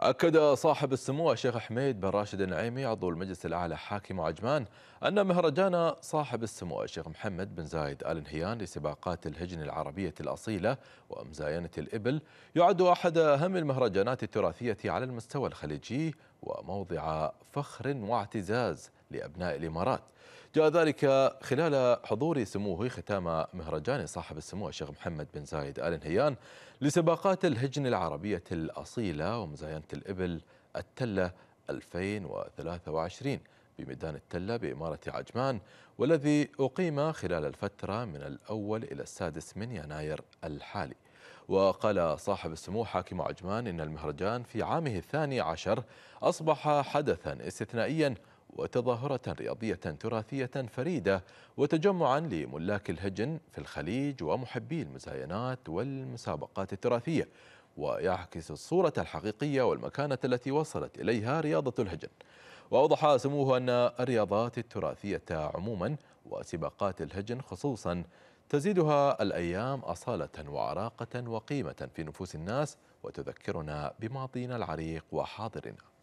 أكد صاحب السمو الشيخ حميد بن راشد النعيمي عضو المجلس الأعلى حاكم عجمان أن مهرجان صاحب السمو الشيخ محمد بن زايد آل نهيان لسباقات الهجن العربية الأصيلة ومزاينة الإبل يعد أحد أهم المهرجانات التراثية على المستوى الخليجي وموضع فخر واعتزاز لأبناء الإمارات جاء ذلك خلال حضور سموه ختام مهرجان صاحب السمو الشيخ محمد بن زايد آل نهيان لسباقات الهجن العربية الأصيلة ومزاينة الإبل التلة 2023 بميدان التلة بإمارة عجمان والذي أقيم خلال الفترة من الأول إلى السادس من يناير الحالي وقال صاحب السمو حاكم عجمان إن المهرجان في عامه الثاني عشر أصبح حدثا استثنائيا وتظاهرة رياضية تراثية فريدة وتجمعا لملاك الهجن في الخليج ومحبي المزاينات والمسابقات التراثية ويعكس الصورة الحقيقية والمكانة التي وصلت إليها رياضة الهجن وأوضح سموه أن الرياضات التراثية عموما وسباقات الهجن خصوصا تزيدها الأيام أصالة وعراقة وقيمة في نفوس الناس وتذكرنا بماضينا العريق وحاضرنا